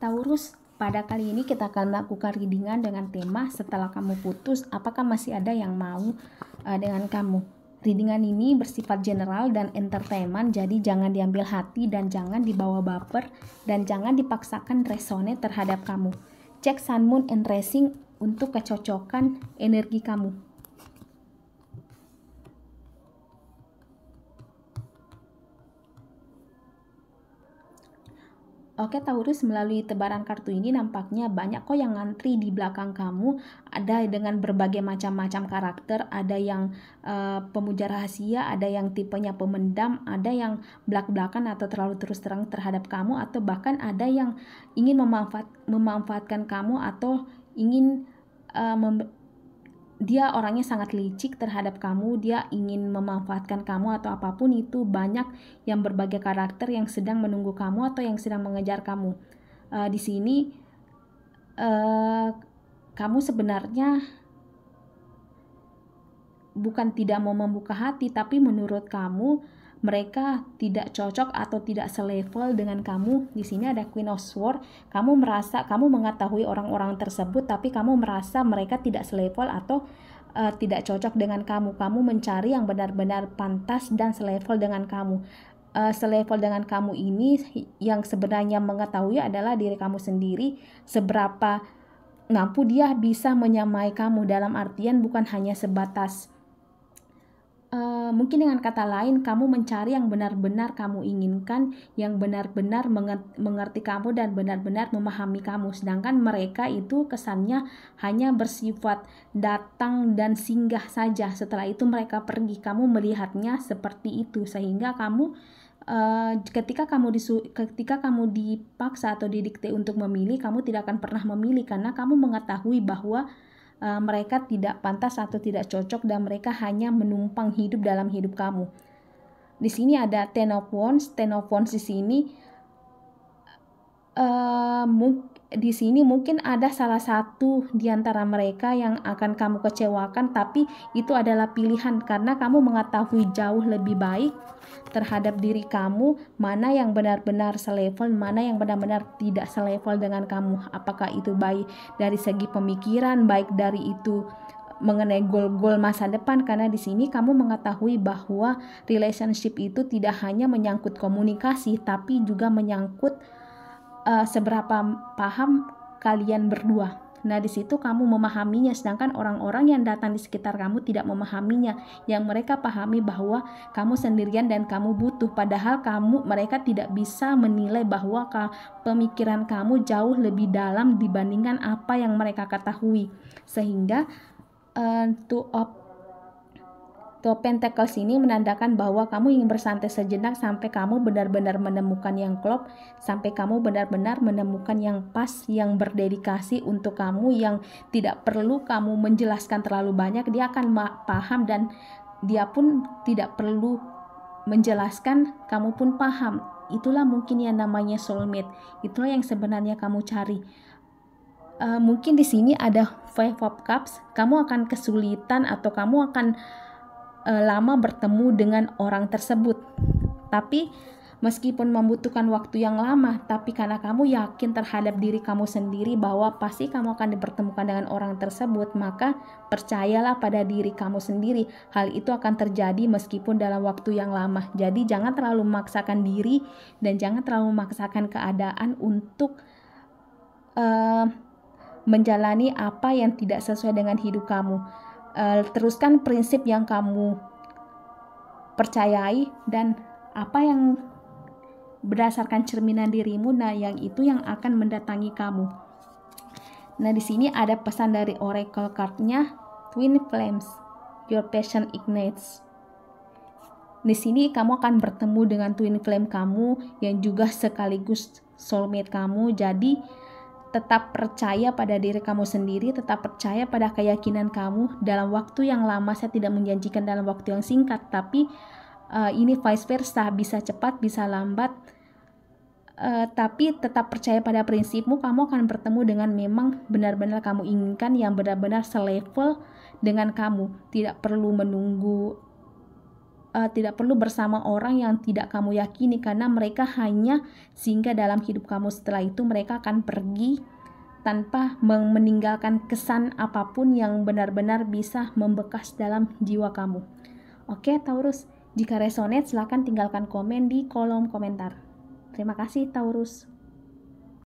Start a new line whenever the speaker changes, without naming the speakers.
Taurus, pada kali ini kita akan melakukan readingan dengan tema setelah kamu putus, apakah masih ada yang mau uh, dengan kamu? Readingan ini bersifat general dan entertainment, jadi jangan diambil hati dan jangan dibawa baper dan jangan dipaksakan resone terhadap kamu. Cek Sun Moon and Racing untuk kecocokan energi kamu. Oke Taurus, melalui tebaran kartu ini nampaknya banyak kok yang ngantri di belakang kamu. Ada dengan berbagai macam-macam karakter, ada yang uh, pemuja rahasia, ada yang tipenya pemendam, ada yang belak-belakan atau terlalu terus terang terhadap kamu, atau bahkan ada yang ingin memanfaat, memanfaatkan kamu atau ingin uh, dia orangnya sangat licik terhadap kamu, dia ingin memanfaatkan kamu atau apapun itu banyak yang berbagai karakter yang sedang menunggu kamu atau yang sedang mengejar kamu. Uh, di sini uh, kamu sebenarnya bukan tidak mau membuka hati, tapi menurut kamu mereka tidak cocok atau tidak selevel dengan kamu. Di sini ada Queen of Swords. Kamu merasa kamu mengetahui orang-orang tersebut tapi kamu merasa mereka tidak selevel atau uh, tidak cocok dengan kamu. Kamu mencari yang benar-benar pantas dan selevel dengan kamu. Uh, selevel dengan kamu ini yang sebenarnya mengetahui adalah diri kamu sendiri seberapa mampu dia bisa menyamai kamu dalam artian bukan hanya sebatas Eh, mungkin dengan kata lain kamu mencari yang benar-benar kamu inginkan, yang benar-benar mengerti kamu dan benar-benar memahami kamu. Sedangkan mereka itu kesannya hanya bersifat datang dan singgah saja. Setelah itu mereka pergi. Kamu melihatnya seperti itu sehingga kamu Uh, ketika kamu disu ketika kamu dipaksa atau didikte untuk memilih kamu tidak akan pernah memilih karena kamu mengetahui bahwa uh, uh, mereka tidak pantas atau tidak cocok dan mereka hanya menumpang hidup dalam hidup kamu. Di sini ada Ten of Wands. Ten of Wands di sini uh, di sini mungkin ada salah satu di antara mereka yang akan kamu kecewakan, tapi itu adalah pilihan karena kamu mengetahui jauh lebih baik terhadap diri kamu mana yang benar-benar selevel, mana yang benar-benar tidak selevel dengan kamu. Apakah itu baik dari segi pemikiran, baik dari itu mengenai goal-goal masa depan karena di sini kamu mengetahui bahwa relationship itu tidak hanya menyangkut komunikasi tapi juga menyangkut uh, seberapa paham kalian berdua. Nah, di situ kamu memahaminya, sedangkan orang-orang yang datang di sekitar kamu tidak memahaminya. Yang mereka pahami bahwa kamu sendirian dan kamu butuh, padahal kamu mereka tidak bisa menilai bahwa pemikiran kamu jauh lebih dalam dibandingkan apa yang mereka ketahui, sehingga uh, to op atau Pentacles ini menandakan bahwa kamu ingin bersantai sejenak sampai kamu benar-benar menemukan yang klop, sampai kamu benar-benar menemukan yang pas, yang berdedikasi untuk kamu, yang tidak perlu kamu menjelaskan terlalu banyak, dia akan paham dan dia pun tidak perlu menjelaskan, kamu pun paham. Itulah mungkin yang namanya soulmate. Itulah yang sebenarnya kamu cari. Uh, mungkin di sini ada five of cups, kamu akan kesulitan atau kamu akan e, lama bertemu dengan orang tersebut. Tapi meskipun membutuhkan waktu yang lama, tapi karena kamu yakin terhadap diri kamu sendiri bahwa pasti kamu akan dipertemukan dengan orang tersebut, maka percayalah pada diri kamu sendiri. Hal itu akan terjadi meskipun dalam waktu yang lama. Jadi jangan terlalu memaksakan diri dan jangan terlalu memaksakan keadaan untuk e, menjalani apa yang tidak sesuai dengan hidup kamu. Eh, teruskan prinsip yang kamu percayai dan apa yang berdasarkan cerminan dirimu nah yang itu yang akan mendatangi kamu nah di sini ada pesan dari oracle cardnya twin flames your passion ignites di sini kamu akan bertemu dengan twin flame kamu yang juga sekaligus soulmate kamu jadi tetap percaya pada diri kamu sendiri, tetap percaya pada keyakinan kamu. Dalam waktu yang lama, saya tidak menjanjikan dalam waktu yang singkat, tapi uh, ini vice versa, bisa cepat, bisa lambat. Uh, tapi tetap percaya pada prinsipmu, kamu akan bertemu dengan memang benar-benar kamu inginkan, yang benar-benar selevel dengan kamu. Tidak perlu menunggu uh, tidak perlu bersama orang yang tidak kamu yakini karena mereka hanya sehingga dalam hidup kamu setelah itu mereka akan pergi tanpa meninggalkan kesan apapun yang benar-benar bisa membekas dalam jiwa kamu. Oke, Taurus, jika resonate silahkan tinggalkan komen di kolom komentar. Terima kasih, Taurus.